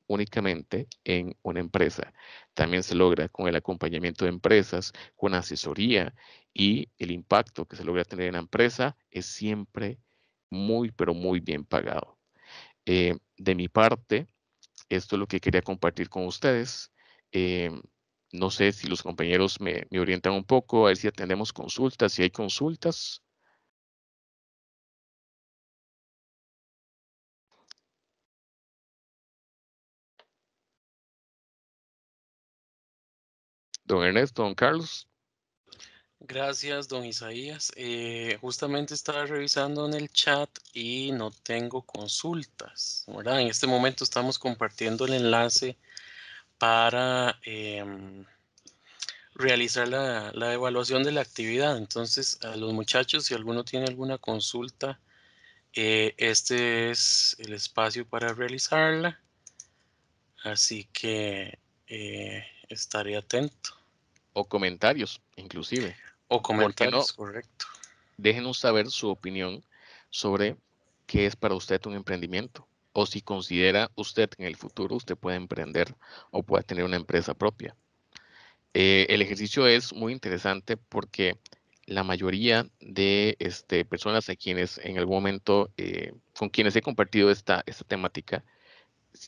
únicamente en una empresa. También se logra con el acompañamiento de empresas, con asesoría y el impacto que se logra tener en la empresa es siempre muy, pero muy bien pagado. Eh, de mi parte, esto es lo que quería compartir con ustedes. Eh, no sé si los compañeros me, orientan un poco, a ver si atendemos consultas, si hay consultas. Don Ernesto, don Carlos. Gracias, don Isaías. Eh, justamente estaba revisando en el chat y no tengo consultas, ¿verdad? En este momento estamos compartiendo el enlace para em, realizar la, evaluación de la actividad. Entonces, a los muchachos, si alguno tiene alguna consulta, eh, este es el espacio para realizarla. Así que eh, estaré atento. O comentarios, inclusive. O comentarios, correcto. Déjenos saber su opinión sobre qué es para usted un emprendimiento o si considera usted en el futuro usted puede emprender o puede tener una empresa propia. Eh, el ejercicio es muy interesante porque la mayoría de este, personas a quienes en algún momento, eh, con quienes he compartido esta, esta temática,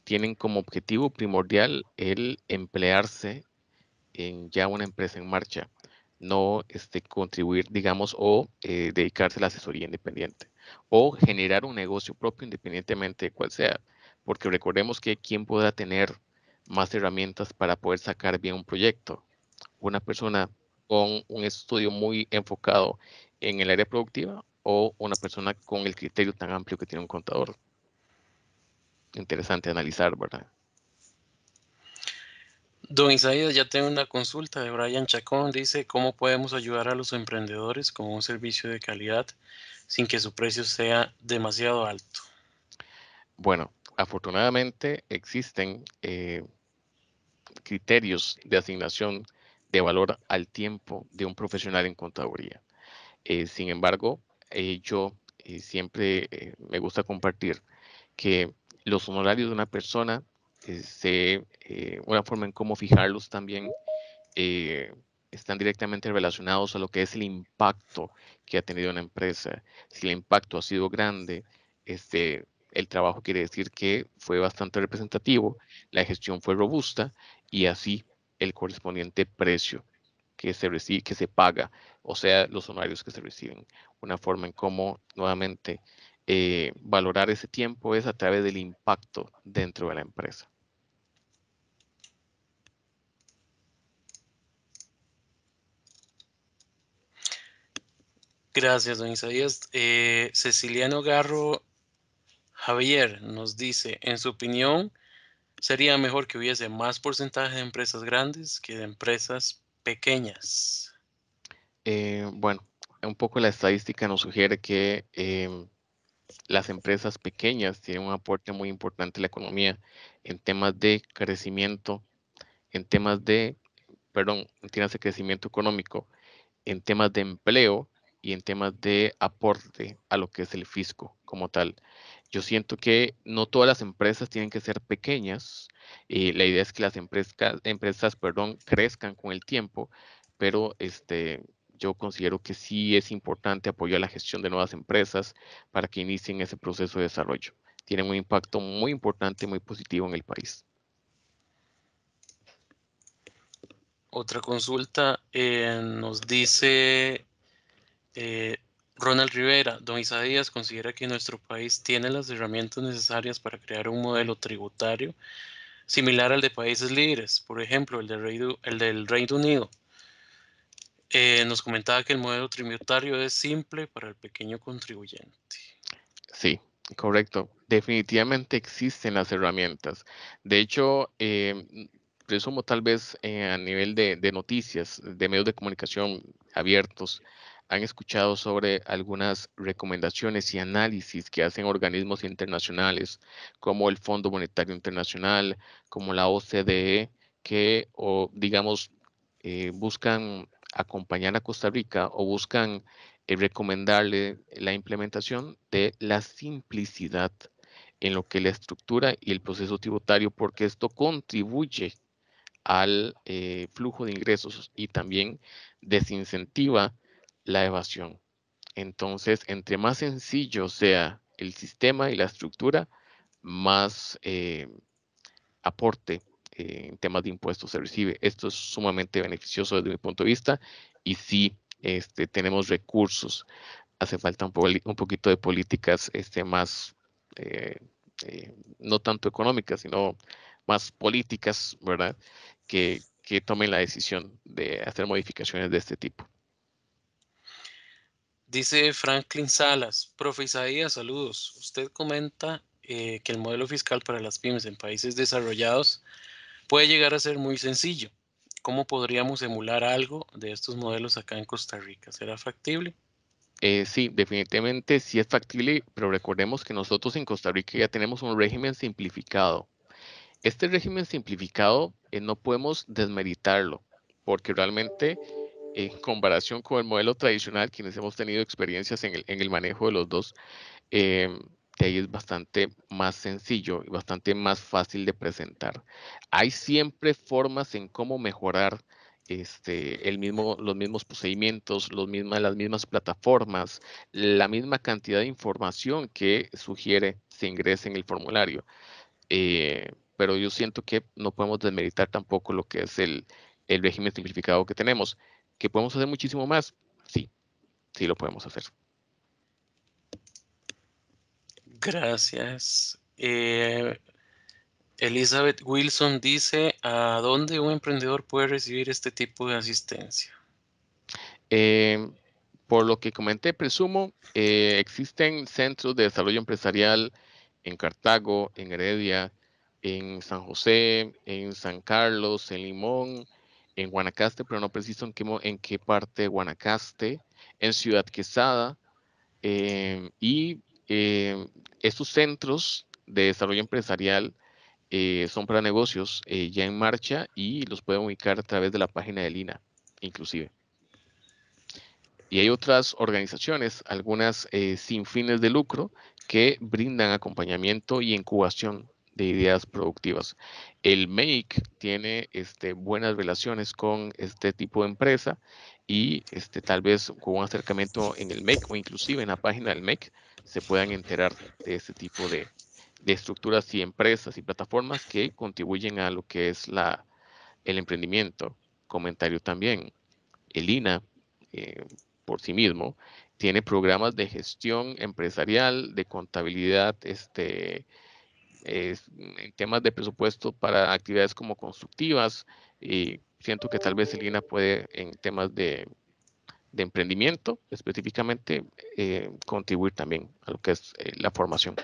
tienen como objetivo primordial el emplearse en ya una empresa en marcha, no este, contribuir, digamos, o eh, dedicarse a la asesoría independiente o generar un negocio propio independientemente de cuál sea. Porque recordemos que quien pueda tener más herramientas para poder sacar bien un proyecto. Una persona con un estudio muy enfocado en el área productiva o una persona con el criterio tan amplio que tiene un contador. Interesante analizar, ¿verdad? Don Isaías ya tengo una consulta de Brian Chacón. Dice, ¿cómo podemos ayudar a los emprendedores con un servicio de calidad sin que su precio sea demasiado alto? Bueno, afortunadamente existen eh, criterios de asignación de valor al tiempo de un profesional en contaduría. Eh, sin embargo, eh, yo siempre me gusta compartir que los honorarios de una persona este, eh, una forma en cómo fijarlos también eh, están directamente relacionados a lo que es el impacto que ha tenido una empresa. Si el impacto ha sido grande, este, el trabajo quiere decir que fue bastante representativo, la gestión fue robusta y así el correspondiente precio que se recibe, que se paga, o sea, los honorarios que se reciben. Una forma en cómo nuevamente eh, valorar ese tiempo es a través del impacto dentro de la empresa. Gracias, don Isaías. Eh, Ceciliano Garro Javier nos dice, en su opinión, sería mejor que hubiese más porcentaje de empresas grandes que de empresas pequeñas. Eh, bueno, un poco la estadística nos sugiere que em, las empresas pequeñas tienen un aporte muy importante a la economía en temas de crecimiento, en temas de, perdón, en ese crecimiento económico, en temas de empleo y en temas de aporte a lo que es el fisco como tal. Yo siento que no todas las empresas tienen que ser pequeñas. Eh, la idea es que las empresas, empresas perdón, crezcan con el tiempo, pero este, yo considero que sí es importante apoyar la gestión de nuevas empresas para que inicien ese proceso de desarrollo. Tienen un impacto muy importante, muy positivo en el país. Otra consulta eh, nos dice eh, Ronald Rivera, don Isaías considera que nuestro país tiene las herramientas necesarias para crear un modelo tributario similar al de países líderes, por ejemplo, el, del Reino Unido. Eh, nos comentaba que el modelo tributario es simple para el pequeño contribuyente. Sí, correcto. Definitivamente existen las herramientas. De hecho, eh, em, presumo tal vez eh, a nivel de, noticias, de medios de comunicación abiertos, han escuchado sobre algunas recomendaciones y análisis que hacen organismos internacionales como el Fondo Monetario Internacional, como la OCDE, que o digamos eh, buscan acompañar a Costa Rica o buscan eh, recomendarle la implementación de la simplicidad en lo que la estructura y el proceso tributario, porque esto contribuye al eh, flujo de ingresos y también desincentiva la evasión. Entonces, entre más sencillo sea el sistema y la estructura, más eh, aporte eh, en temas de impuestos se recibe. Esto es sumamente beneficioso desde mi punto de vista y si este, tenemos recursos. Hace falta un, poquito de políticas este, más, eh, no tanto económicas, sino más políticas, ¿verdad? que tomen la decisión de hacer modificaciones de este tipo. Dice Franklin Salas, profe Isaías, saludos. Usted comenta eh, que el modelo fiscal para las pymes en países desarrollados puede llegar a ser muy sencillo. ¿Cómo podríamos emular algo de estos modelos acá en Costa Rica? ¿Será factible? Eh, sí, definitivamente sí es factible, pero recordemos que nosotros en Costa Rica ya tenemos un régimen simplificado. Este régimen simplificado eh, no podemos desmeritarlo, porque realmente en comparación con el modelo tradicional, quienes hemos tenido experiencias en el, manejo de los dos, em, de ahí es bastante más sencillo y bastante más fácil de presentar. Hay siempre formas en cómo mejorar este, los mismos procedimientos, las mismas plataformas, la misma cantidad de información que sugiere se ingrese en el formulario. Eh, pero yo siento que no podemos desmeritar tampoco lo que es el régimen simplificado que tenemos. ¿Que podemos hacer muchísimo más? Sí, sí lo podemos hacer. Gracias. Eh, Elizabeth Wilson dice, ¿a dónde un emprendedor puede recibir este tipo de asistencia? Em, por lo que comenté, presumo, eh, existen centros de desarrollo empresarial en Cartago, en Heredia, en San José, en San Carlos, en Limón, en Guanacaste, pero no preciso en qué, en qué parte de Guanacaste, en Ciudad Quesada, em, y em, estos centros de desarrollo empresarial eh, son para negocios eh, ya en marcha y los pueden ubicar a través de la página de Lina, inclusive. Y hay otras organizaciones, algunas eh, sin fines de lucro, que brindan acompañamiento y incubación de ideas productivas. El Make tiene este, buenas relaciones con este tipo de empresa y este, tal vez con un acercamiento en el Make o inclusive en la página del MEC se puedan enterar de este tipo de, estructuras y empresas y plataformas que contribuyen a lo que es la, el emprendimiento. Comentario también, el INA eh, por sí mismo tiene programas de gestión empresarial, de contabilidad, este, Mm, en temas de presupuesto para actividades como constructivas y siento que tal vez Elina puede en temas de, emprendimiento específicamente eh, contribuir también a lo que es eh, la formación.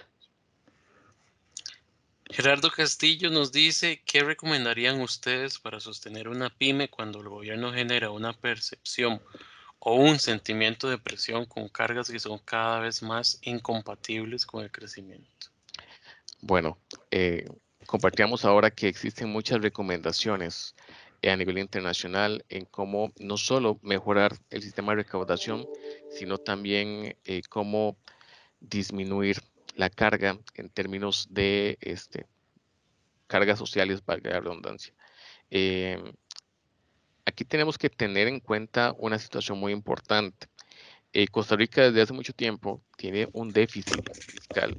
Gerardo Castillo nos dice, ¿qué recomendarían ustedes para sostener una pyme cuando el gobierno genera una percepción o un sentimiento de presión con cargas que son cada vez más incompatibles con el crecimiento? Bueno, eh, compartíamos ahora que existen muchas recomendaciones eh, a nivel internacional en cómo no solo mejorar el sistema de recaudación, sino también eh, cómo disminuir la carga en términos de este, cargas sociales, valga la redundancia. Eh, aquí tenemos que tener en cuenta una situación muy importante. Costa Rica desde hace mucho tiempo tiene un déficit fiscal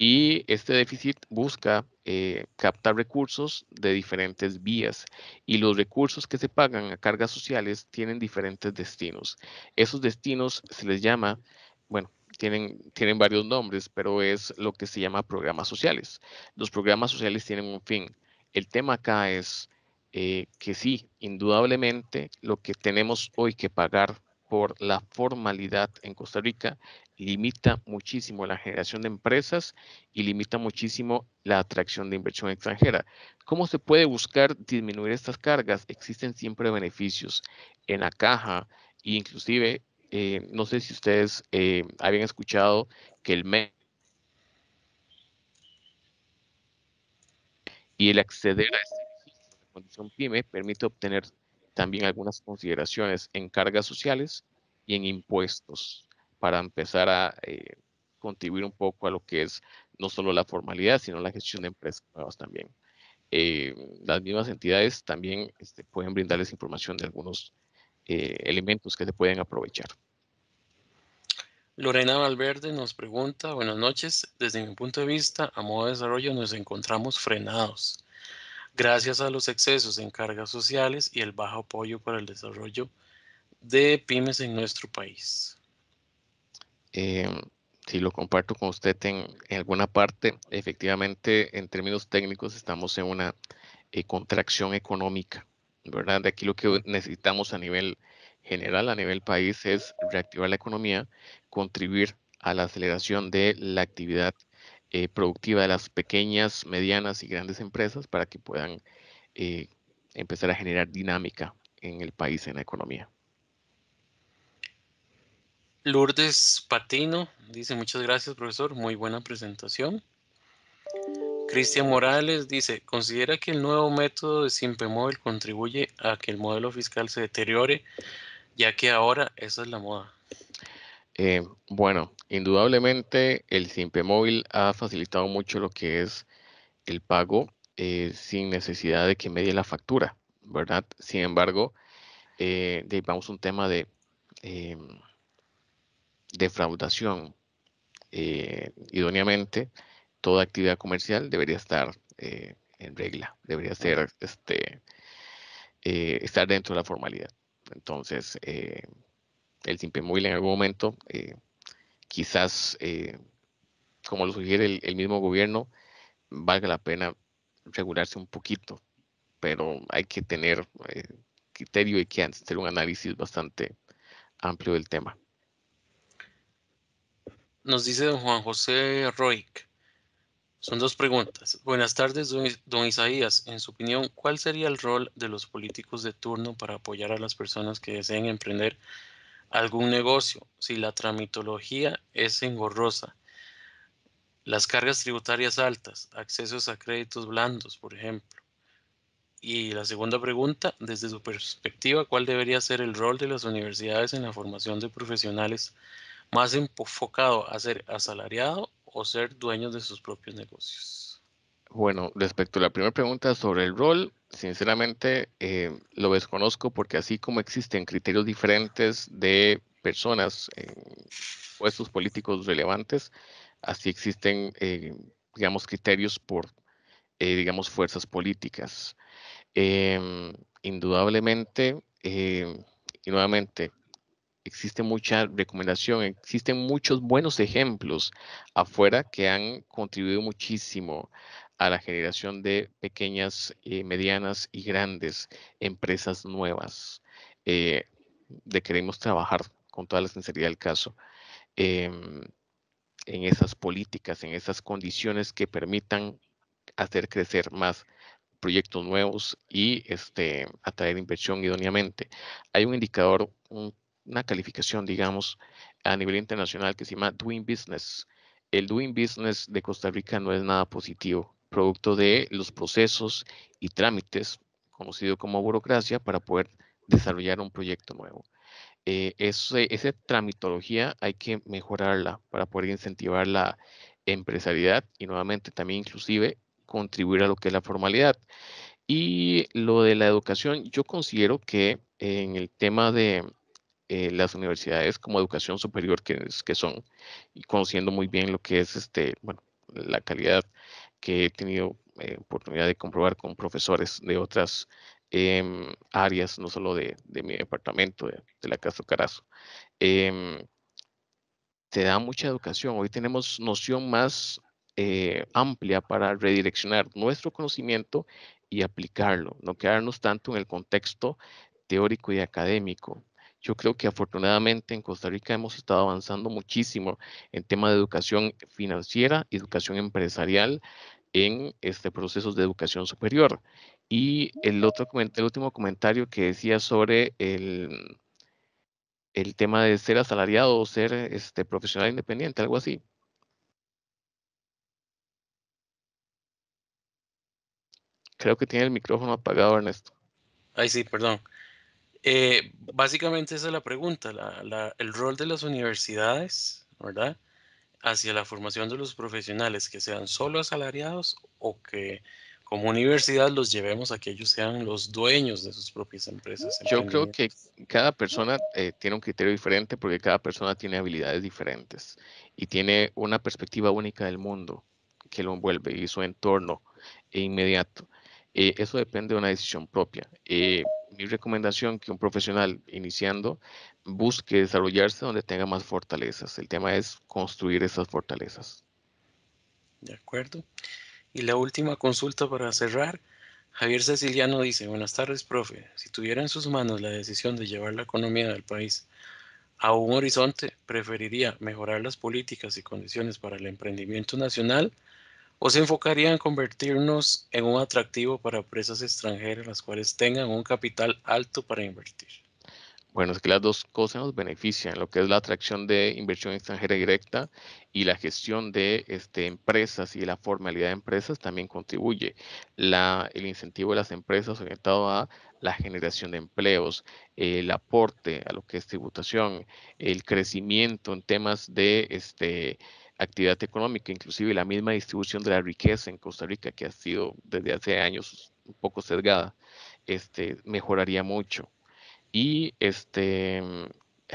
y este déficit busca eh, captar recursos de diferentes vías y los recursos que se pagan a cargas sociales tienen diferentes destinos. Esos destinos se les llama, bueno, tienen, tienen varios nombres, pero es lo que se llama programas sociales. Los programas sociales tienen un fin. El tema acá es eh, que sí, indudablemente lo que tenemos hoy que pagar por la formalidad en Costa Rica limita muchísimo la generación de empresas y limita muchísimo la atracción de inversión extranjera. ¿Cómo se puede buscar disminuir estas cargas? Existen siempre beneficios en la caja e inclusive, eh, no sé si ustedes eh, habían escuchado que el ME y el acceder a este condición PYME permite obtener también algunas consideraciones en cargas sociales y en impuestos para empezar a eh, contribuir un poco a lo que es no solo la formalidad, sino la gestión de empresas nuevas también. Eh, las mismas entidades también este, pueden brindarles información de algunos eh, elementos que se pueden aprovechar. Lorena Valverde nos pregunta, buenas noches, desde mi punto de vista, a modo de desarrollo nos encontramos frenados, gracias a los excesos en cargas sociales y el bajo apoyo para el desarrollo de pymes en nuestro país. Em, si lo comparto con usted en, alguna parte, efectivamente, en términos técnicos, estamos en una eh, contracción económica, ¿verdad? De aquí lo que necesitamos a nivel general, a nivel país, es reactivar la economía, contribuir a la aceleración de la actividad eh, productiva de las pequeñas, medianas y grandes empresas para que puedan eh, empezar a generar dinámica en el país, en la economía. Lourdes Patino dice muchas gracias profesor, muy buena presentación. Cristian Morales dice, ¿considera que el nuevo método de móvil contribuye a que el modelo fiscal se deteriore, ya que ahora esa es la moda? Eh, bueno, indudablemente el móvil ha facilitado mucho lo que es el pago eh, sin necesidad de que medie la factura, ¿verdad? Sin embargo, eh, vamos a un tema de em, defraudación eh, idóneamente, toda actividad comercial debería estar eh, en regla, debería ser este, eh, estar dentro de la formalidad. Entonces, el móvil en algún momento, quizás, como lo sugiere el, el, mismo gobierno, valga la pena regularse un poquito, pero hay que tener criterio y que hacer un análisis bastante amplio del tema nos dice don Juan José Roig. Son dos preguntas. Buenas tardes, don, don, Isaías. En su opinión, ¿cuál sería el rol de los políticos de turno para apoyar a las personas que deseen emprender algún negocio si la tramitología es engorrosa? Las cargas tributarias altas, accesos a créditos blandos, por ejemplo. Y la segunda pregunta, desde su perspectiva, ¿cuál debería ser el rol de las universidades en la formación de profesionales más enfocado a ser asalariado o ser dueño de sus propios negocios? Bueno, respecto a la primera pregunta sobre el rol, sinceramente eh, lo desconozco porque así como existen criterios diferentes de personas en puestos políticos relevantes, así existen, eh, digamos, criterios por, eh, digamos, fuerzas políticas. Em, indudablemente, em, y nuevamente, existe mucha recomendación, existen muchos buenos ejemplos afuera que han contribuido muchísimo a la generación de pequeñas, eh, medianas y grandes empresas nuevas. Eh, de queremos trabajar con toda la sinceridad del caso em, en esas políticas, en esas condiciones que permitan hacer crecer más proyectos nuevos y este, atraer inversión idóneamente. Hay un indicador, un una calificación, digamos, a nivel internacional que se llama Doing Business. El Doing Business de Costa Rica no es nada positivo, producto de los procesos y trámites, conocido como burocracia, para poder desarrollar un proyecto nuevo. Eh, esa tramitología hay que mejorarla para poder incentivar la empresariedad y nuevamente también inclusive contribuir a lo que es la formalidad. Y lo de la educación, yo considero que en el tema de eh, las universidades como educación superior que, que son y conociendo muy bien lo que es este, bueno, la calidad que he tenido eh, oportunidad de comprobar con profesores de otras em, áreas, no solo de, mi departamento, de, la Casa Carazo. Em, te da mucha educación. Hoy tenemos noción más eh, amplia para redireccionar nuestro conocimiento y aplicarlo, no quedarnos tanto en el contexto teórico y académico. Yo creo que afortunadamente en Costa Rica hemos estado avanzando muchísimo en tema de educación financiera, educación empresarial, en este, procesos de educación superior. Y el, otro, el último comentario que decía sobre el, el tema de ser asalariado o ser este, profesional independiente, algo así. Creo que tiene el micrófono apagado, Ernesto. Ay, sí, perdón. Eh, básicamente esa es la pregunta, el rol de las universidades, ¿verdad? Hacia la formación de los profesionales, que sean solo asalariados o que como universidad los llevemos a que ellos sean los dueños de sus propias empresas. Yo creo que cada persona eh, tiene un criterio diferente porque cada persona tiene habilidades diferentes y tiene una perspectiva única del mundo que lo envuelve y su entorno inmediato. Eh, eso depende de una decisión propia. Eh, mi recomendación que un profesional iniciando busque desarrollarse donde tenga más fortalezas. El tema es construir esas fortalezas. De acuerdo. Y la última consulta para cerrar. Javier Ceciliano dice, buenas tardes, profe. Si tuviera en sus manos la decisión de llevar la economía del país a un horizonte, preferiría mejorar las políticas y condiciones para el emprendimiento nacional o se enfocaría en convertirnos en un atractivo para empresas extranjeras las cuales tengan un capital alto para invertir? Bueno, es que las dos cosas nos benefician, lo que es la atracción de inversión extranjera directa y la gestión de este, empresas y la formalidad de empresas también contribuye. La, el incentivo de las empresas orientado a la generación de empleos, el aporte a lo que es tributación, el crecimiento en temas de este, actividad económica, inclusive la misma distribución de la riqueza en Costa Rica, que ha sido desde hace años un poco sesgada, este, mejoraría mucho. Y este, en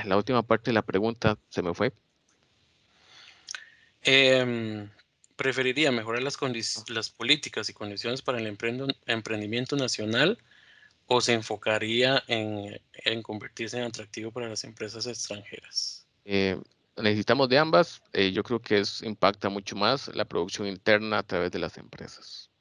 la última parte de la pregunta se me fue. Em, preferiría mejorar las, ah. las, políticas y condiciones para el emprendimiento nacional o se enfocaría en, convertirse en atractivo para las empresas extranjeras? Eh, necesitamos de ambas. Eh, yo creo que es, impacta mucho más la producción interna a través de las empresas.